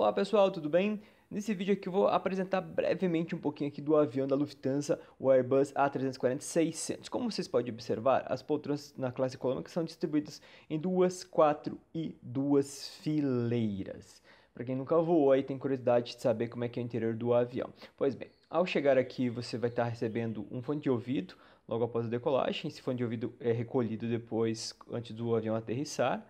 Olá pessoal, tudo bem? Nesse vídeo aqui eu vou apresentar brevemente um pouquinho aqui do avião da Lufthansa, o Airbus A340-600. Como vocês podem observar, as poltronas na classe econômica são distribuídas em duas, quatro e duas fileiras. Para quem nunca voou aí tem curiosidade de saber como é que é o interior do avião. Pois bem, ao chegar aqui você vai estar recebendo um fone de ouvido logo após a decolagem. Esse fone de ouvido é recolhido depois, antes do avião aterrissar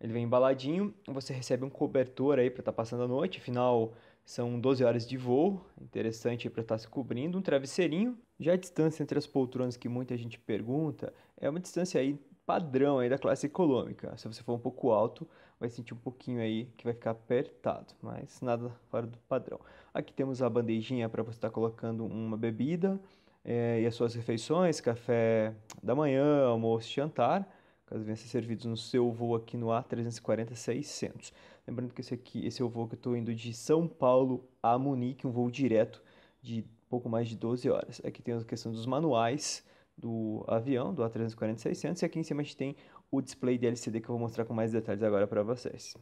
ele vem embaladinho, você recebe um cobertor aí para estar tá passando a noite, afinal são 12 horas de voo, interessante para estar tá se cobrindo, um travesseirinho. Já a distância entre as poltronas que muita gente pergunta é uma distância aí padrão aí da classe econômica. Se você for um pouco alto, vai sentir um pouquinho aí que vai ficar apertado, mas nada fora do padrão. Aqui temos a bandejinha para você estar tá colocando uma bebida é, e as suas refeições, café da manhã, almoço, jantar caso venham a ser servido no seu voo aqui no A340-600. Lembrando que esse aqui, esse é o voo que eu estou indo de São Paulo a Munique, um voo direto de pouco mais de 12 horas. Aqui tem a questão dos manuais do avião, do A340-600, e aqui em cima a gente tem o display de LCD que eu vou mostrar com mais detalhes agora para vocês.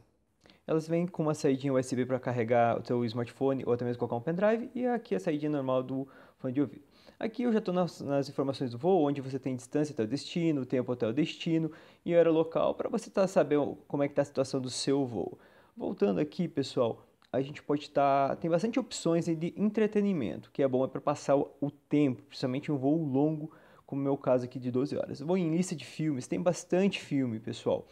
Elas vêm com uma saída USB para carregar o seu smartphone ou até mesmo colocar um pendrive, e aqui a saída normal do fone de ouvido. Aqui eu já estou nas, nas, informações do voo, onde você tem distância até o destino, tempo até o destino e hora local para você tá saber como é que está a situação do seu voo. Voltando aqui, pessoal, a gente pode estar. Tá, tem bastante opções de entretenimento, que é bom é para passar o tempo, principalmente um voo longo, como o meu caso aqui de 12 horas. Eu vou em lista de filmes, tem bastante filme, pessoal.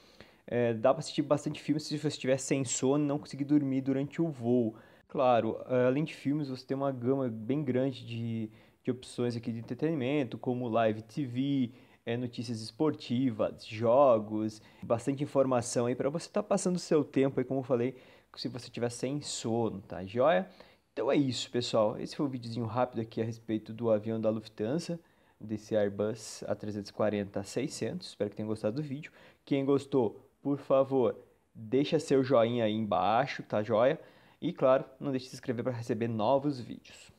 É, dá para assistir bastante filme se você estiver sem sono e não conseguir dormir durante o voo. Claro, além de filmes, você tem uma gama bem grande de de opções aqui de entretenimento, como live TV, é, eh, notícias esportivas, jogos, bastante informação aí para você estar tá passando o seu tempo aí, como eu falei, se você tiver sem sono, tá joia? Então é isso, pessoal. Esse foi um videozinho rápido aqui a respeito do avião da Lufthansa, desse Airbus A340-600. Espero que tenham gostado do vídeo. Quem gostou, por favor, deixa seu joinha aí embaixo, tá joia? E claro, não deixe de se inscrever para receber novos vídeos.